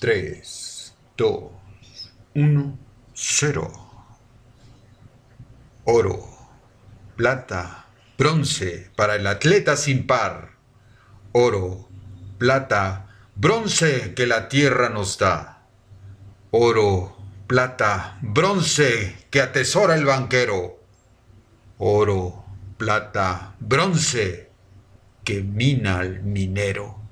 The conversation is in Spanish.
3, 2, 1, 0. Oro, plata, bronce para el atleta sin par. Oro, plata, bronce que la tierra nos da. Oro, plata, bronce que atesora el banquero. Oro, plata, bronce que mina el minero.